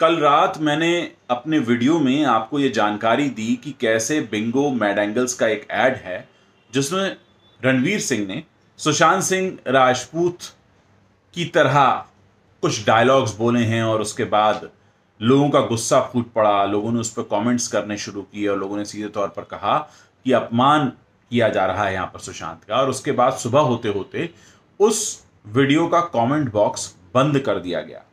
कल रात मैंने अपने वीडियो में आपको ये जानकारी दी कि कैसे बिंगो मैडेंगल्स का एक ऐड है जिसमें रणवीर सिंह ने सुशांत सिंह राजपूत की तरह कुछ डायलॉग्स बोले हैं और उसके बाद लोगों का गुस्सा फूट पड़ा लोगों ने उस पर कमेंट्स करने शुरू किए और लोगों ने सीधे तौर पर कहा कि अपमान किया जा रहा है यहाँ पर सुशांत का और उसके बाद सुबह होते होते उस वीडियो का कमेंट बॉक्स बंद कर दिया गया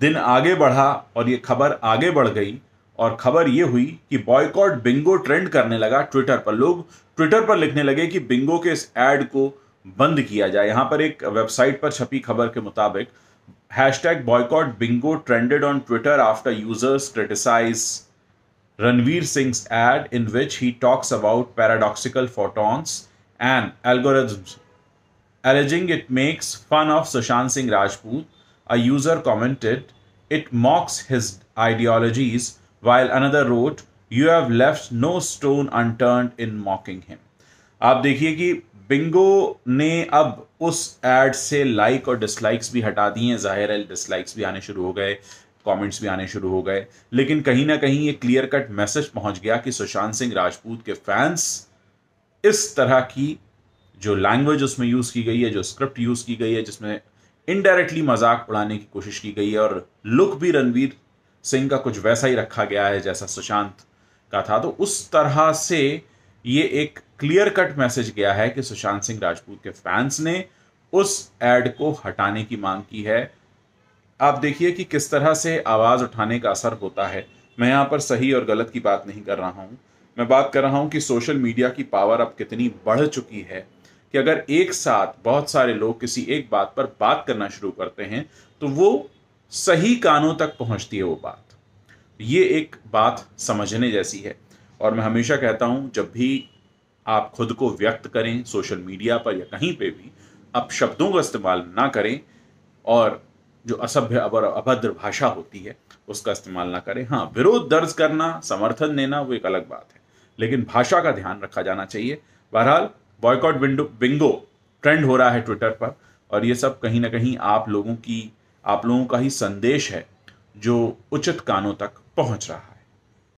दिन आगे बढ़ा और ये खबर आगे बढ़ गई और खबर ये हुई कि बॉयकॉट बिंगो ट्रेंड करने लगा ट्विटर पर लोग ट्विटर पर लिखने लगे कि बिंगो के इस एड को बंद किया जाए यहां पर एक वेबसाइट पर छपी खबर के मुताबिक hashtag boycott Bingo trended on Twitter after users criticise Ranveer Singh ad in which he talks about paradoxical photons and algorithm alleging it makes fun of Sushant Singh Rajput a user commented, It mocks his ideologies, while another wrote, You have left no stone unturned in mocking him. आप देखिए कि Bingo ने अब उस add से like like और dislikes भी हटा दी हैं जाहिर है डिसलाइक्स भी आने शुरू हो गए कमेंट्स भी आने शुरू हो गए लेकिन कहीं ना कहीं ये क्लियर कट मैसेज पहुंच गया कि सुशांत सिंह राजपूत के फैंस इस तरह की जो लैंग्वेज उसमें यूज़ की गई है जो स्क्रिप्ट यूज़ की गई है जिसमें इनडायरेक्टली मजाक उड़ाने की कोशिश की गई है और लुक भी रणवीर सिंह का कुछ वैसा ही रखा गया है जैसा सुशांत का था तो उस तरह से ये एक क्लियर कट मैसेज गया है कि सुशांत सिंह राजपूत के फैंस ने उस एड को हटाने की मांग की है आप देखिए कि किस तरह से आवाज़ उठाने का असर होता है मैं यहाँ पर सही और गलत की बात नहीं कर रहा हूँ मैं बात कर रहा हूँ कि सोशल मीडिया की पावर अब कितनी बढ़ चुकी है कि अगर एक साथ बहुत सारे लोग किसी एक बात पर बात करना शुरू करते हैं तो वो सही कानों तक पहुंचती है वो बात ये एक बात समझने जैसी है और मैं हमेशा कहता हूं जब भी आप खुद को व्यक्त करें सोशल मीडिया पर या कहीं पे भी आप शब्दों का इस्तेमाल ना करें और जो असभ्य अबर अभद्र भाषा होती है उसका इस्तेमाल ना करें हाँ विरोध दर्ज करना समर्थन देना वो एक अलग बात है लेकिन भाषा का ध्यान रखा जाना चाहिए बहरहाल बॉयकॉट विंडो बिंगो ट्रेंड हो रहा है ट्विटर पर और ये सब कहीं ना कहीं आप लोगों की आप लोगों का ही संदेश है जो उचित कानों तक पहुंच रहा है